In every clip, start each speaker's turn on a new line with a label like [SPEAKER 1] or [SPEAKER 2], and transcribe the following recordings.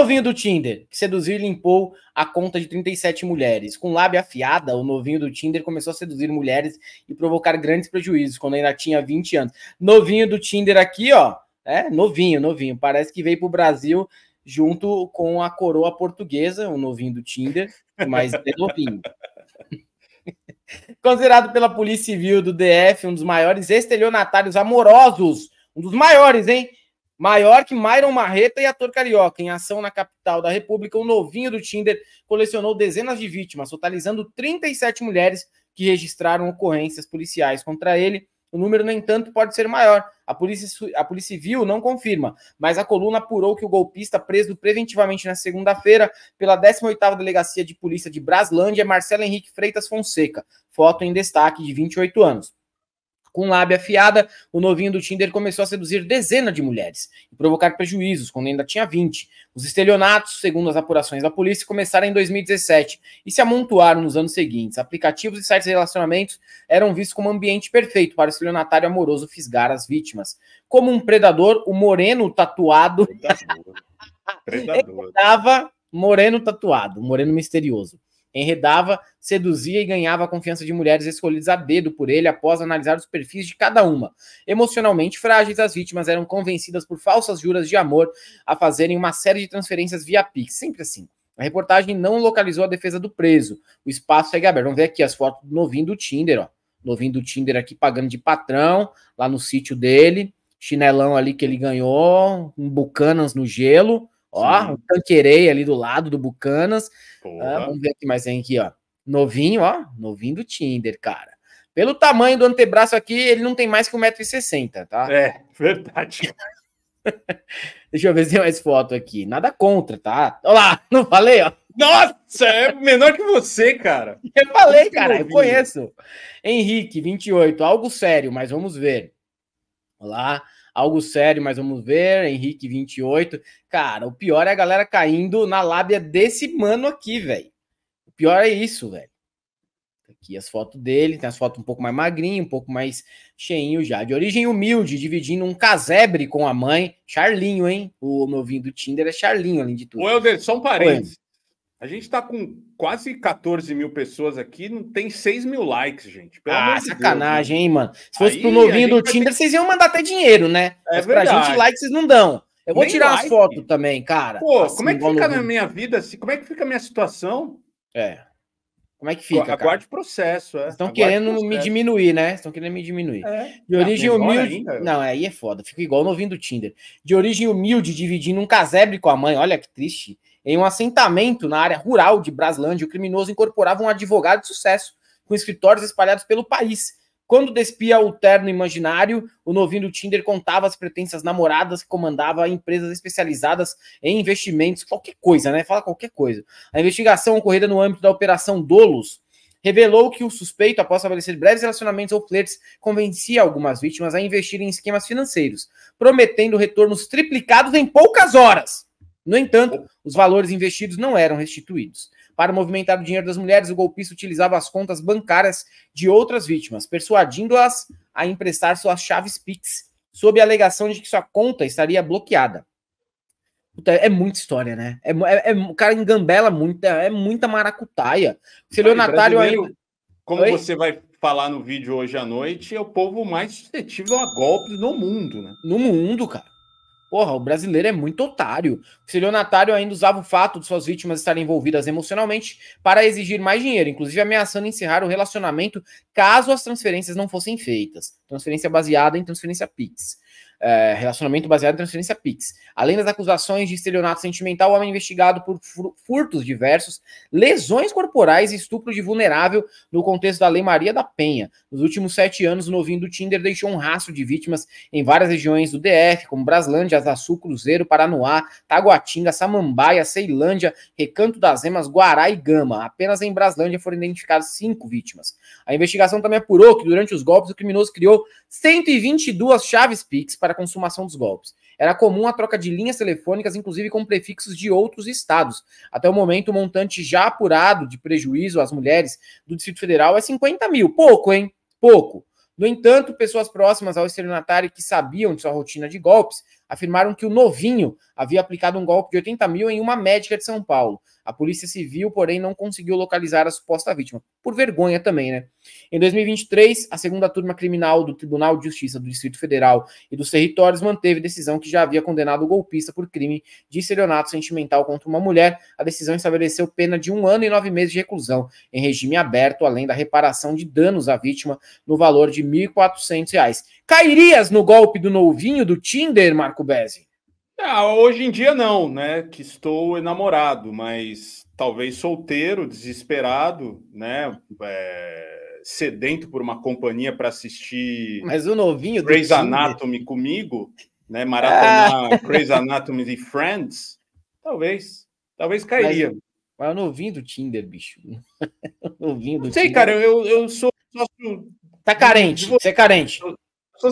[SPEAKER 1] novinho do Tinder, que seduziu e limpou a conta de 37 mulheres. Com lábia afiada, o novinho do Tinder começou a seduzir mulheres e provocar grandes prejuízos quando ainda tinha 20 anos. Novinho do Tinder aqui, ó. É, novinho, novinho. Parece que veio pro Brasil junto com a coroa portuguesa, o novinho do Tinder, mas é novinho. Considerado pela Polícia Civil do DF um dos maiores estelionatários amorosos, um dos maiores, hein? Maior que Myron Marreta e ator carioca. Em ação na capital da República, o novinho do Tinder colecionou dezenas de vítimas, totalizando 37 mulheres que registraram ocorrências policiais contra ele. O número, no entanto, pode ser maior. A polícia, a polícia Civil não confirma, mas a coluna apurou que o golpista preso preventivamente na segunda-feira pela 18ª Delegacia de Polícia de Braslândia é Marcelo Henrique Freitas Fonseca, foto em destaque de 28 anos. Com lábia afiada, o novinho do Tinder começou a seduzir dezenas de mulheres e provocar prejuízos quando ainda tinha 20. Os estelionatos, segundo as apurações da polícia, começaram em 2017 e se amontoaram nos anos seguintes. Aplicativos e sites de relacionamentos eram vistos como ambiente perfeito para o estelionatário amoroso fisgar as vítimas. Como um predador, o moreno tatuado. Predador. predador. moreno tatuado, moreno misterioso. Enredava, seduzia e ganhava a confiança de mulheres escolhidas a dedo por ele após analisar os perfis de cada uma. Emocionalmente frágeis, as vítimas eram convencidas por falsas juras de amor a fazerem uma série de transferências via Pix, sempre assim. A reportagem não localizou a defesa do preso. O espaço segue aberto. Vamos ver aqui as fotos do novinho do Tinder, ó. Novinho do Tinder aqui pagando de patrão, lá no sítio dele. Chinelão ali que ele ganhou, um Bucanas no gelo. Ó, o um Tanquerei ali do lado do Bucanas. Ah, vamos ver o que mais tem aqui, ó. Novinho, ó. Novinho do Tinder, cara. Pelo tamanho do antebraço aqui, ele não tem mais que 1,60m, tá? É, verdade. Deixa eu ver se tem mais foto aqui. Nada contra, tá? Olha lá, não falei, ó. Nossa, é menor que você, cara. Eu falei, é cara, eu conheço. Henrique, 28, algo sério, mas vamos ver. Olá, algo sério, mas vamos ver. Henrique, 28. Cara, o pior é a galera caindo na lábia desse mano aqui, velho. O pior é isso, velho. Tá aqui as fotos dele, tem as fotos um pouco mais magrinho, um pouco mais cheinho já. De origem humilde, dividindo um casebre com a mãe. Charlinho, hein? O novinho do Tinder é Charlinho, além de tudo. Ô,
[SPEAKER 2] Helder, só um parênteses. A gente está com quase 14 mil pessoas aqui, não tem 6 mil likes, gente. Pelo ah, sacanagem,
[SPEAKER 1] Deus, hein, mano. Se fosse Aí, pro novinho do Tinder, ter... vocês iam mandar até dinheiro, né? É Mas verdade. pra gente, likes vocês não dão. Eu vou Nem tirar like. as fotos também, cara. Pô, assim, como é que fica novinho. a minha vida assim? Como é que fica a minha situação? É. Como é que fica? Aguarde cara? processo, é. Estão querendo processo. me diminuir, né? Estão querendo me diminuir. É. De origem humilde. Ainda, não, aí é foda. Fico igual novinho do Tinder. De origem humilde, dividindo um casebre com a mãe. Olha que triste em um assentamento na área rural de Braslândia, o criminoso incorporava um advogado de sucesso, com escritórios espalhados pelo país. Quando despia o terno imaginário, o novinho do Tinder contava as pretensas namoradas que comandava empresas especializadas em investimentos, qualquer coisa, né? Fala qualquer coisa. A investigação ocorrida no âmbito da Operação Dolos revelou que o suspeito, após estabelecer breves relacionamentos ou flertes, convencia algumas vítimas a investir em esquemas financeiros, prometendo retornos triplicados em poucas horas. No entanto, os valores investidos não eram restituídos. Para movimentar o dinheiro das mulheres, o golpista utilizava as contas bancárias de outras vítimas, persuadindo-as a emprestar suas chaves Pix, sob a alegação de que sua conta estaria bloqueada. Puta, é muita história, né? É, é, é, o cara engambela muita, é, é muita maracutaia. Se Leonatário aí. Como Oi? você
[SPEAKER 2] vai falar no vídeo hoje à noite, é o povo mais suscetível
[SPEAKER 1] a golpes no mundo, né? No mundo, cara. Porra, o brasileiro é muito otário. O estelionatário ainda usava o fato de suas vítimas estarem envolvidas emocionalmente para exigir mais dinheiro, inclusive ameaçando encerrar o relacionamento caso as transferências não fossem feitas. Transferência baseada em transferência PIX é, relacionamento baseado em transferência PIX. Além das acusações de estelionato sentimental, o homem é investigado por furtos diversos, lesões corporais e estupro de vulnerável no contexto da Lei Maria da Penha. Nos últimos sete anos, o novinho do Tinder deixou um rastro de vítimas em várias regiões do DF, como Braslândia, Azaçu, Cruzeiro, Paranoá, Taguatinga, Samambaia, Ceilândia, Recanto das Emas, Guará e Gama. Apenas em Braslândia foram identificadas cinco vítimas. A investigação também apurou que durante os golpes o criminoso criou 122 chaves PIX para consumação dos golpes. Era comum a troca de linhas telefônicas, inclusive com prefixos de outros estados. Até o momento, o montante já apurado de prejuízo às mulheres do Distrito Federal é 50 mil. Pouco, hein? Pouco. No entanto, pessoas próximas ao estelionatário que sabiam de sua rotina de golpes afirmaram que o novinho havia aplicado um golpe de 80 mil em uma médica de São Paulo. A Polícia Civil, porém, não conseguiu localizar a suposta vítima. Por vergonha também, né? Em 2023, a segunda turma criminal do Tribunal de Justiça do Distrito Federal e dos Territórios manteve decisão que já havia condenado o golpista por crime de serionato sentimental contra uma mulher. A decisão estabeleceu pena de um ano e nove meses de reclusão em regime aberto, além da reparação de danos à vítima no valor de R$ 1.400. Cairias no golpe do novinho do Tinder, Marcos? Marco Bezzi? Ah, hoje em dia não,
[SPEAKER 2] né? Que estou enamorado, mas talvez solteiro, desesperado, né? É, sedento por uma companhia para assistir. Mas
[SPEAKER 1] o novinho do Grey's Anatomy
[SPEAKER 2] comigo, né? Maratonar ah. Grey's Anatomy e Friends, talvez, talvez cairia. Mas,
[SPEAKER 1] mas o novinho do Tinder, bicho. O novinho do não sei, Tinder. cara, eu,
[SPEAKER 2] eu sou Tá carente, você é carente. Eu,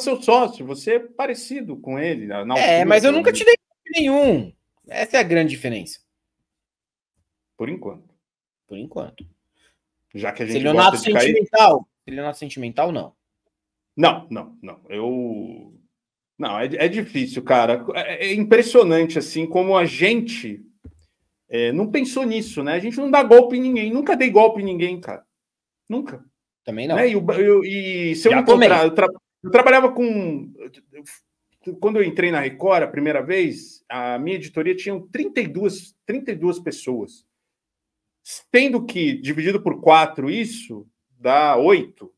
[SPEAKER 2] seu sócio, você é parecido com ele. Na é, mas eu nunca te dei nenhum. Essa
[SPEAKER 1] é a grande diferença. Por enquanto. Por enquanto. Já que a gente Celionato é sentimental. Cair... É sentimental, não. Não, não, não.
[SPEAKER 2] Eu. Não, é, é difícil, cara. É, é impressionante, assim, como a gente é, não pensou nisso, né? A gente não dá golpe em ninguém. Nunca dei golpe em ninguém, cara. Nunca. Também não. Né? E, eu, eu, e se eu Já encontrar. Eu, tra... Eu trabalhava com. Quando eu entrei na Record a primeira vez, a minha editoria tinha 32, 32 pessoas. Tendo que, dividido por quatro, isso dá oito,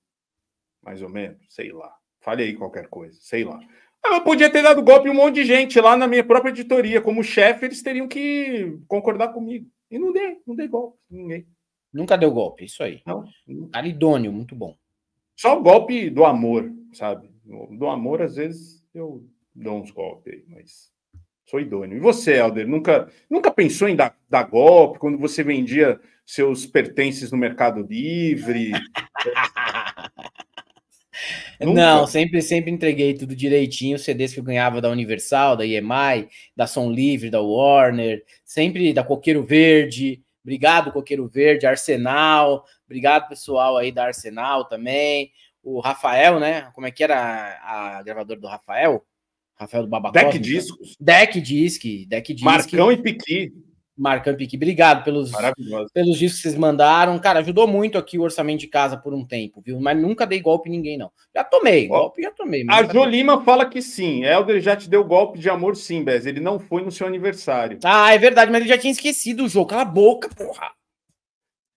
[SPEAKER 2] mais ou menos, sei lá. Falei qualquer coisa, sei lá. Eu ah, podia ter dado golpe um monte de gente lá na minha própria editoria. Como chefe, eles teriam que concordar comigo. E não dei, não dei golpe, ninguém. Nunca deu golpe, isso aí. Não. Aridônio, muito bom. Só o golpe do amor sabe? Do amor, às vezes, eu dou uns golpes aí, mas sou idôneo. E você, Helder, nunca, nunca pensou em dar, dar golpe quando você vendia seus pertences no Mercado Livre?
[SPEAKER 1] Não, sempre, sempre entreguei tudo direitinho, CDs que eu ganhava da Universal, da EMI, da Som Livre, da Warner, sempre da Coqueiro Verde. Obrigado, Coqueiro Verde, Arsenal. Obrigado, pessoal aí da Arsenal também o Rafael, né? Como é que era a, a gravadora do Rafael? Rafael do Babacó. Deck então. Discos. Deck Disc, Deck Disc. Marcão e Piqui. Marcão e Piqui, obrigado pelos, pelos discos que vocês mandaram. Cara, ajudou muito aqui o orçamento de casa por um tempo, viu? Mas nunca dei golpe em ninguém, não. Já tomei, Ó, golpe já tomei. A Jolima
[SPEAKER 2] fala que sim. Helder já te deu golpe de amor sim, Bez. Ele não foi no seu aniversário. Ah, é verdade, mas ele já tinha esquecido o jogo. Cala a boca, porra.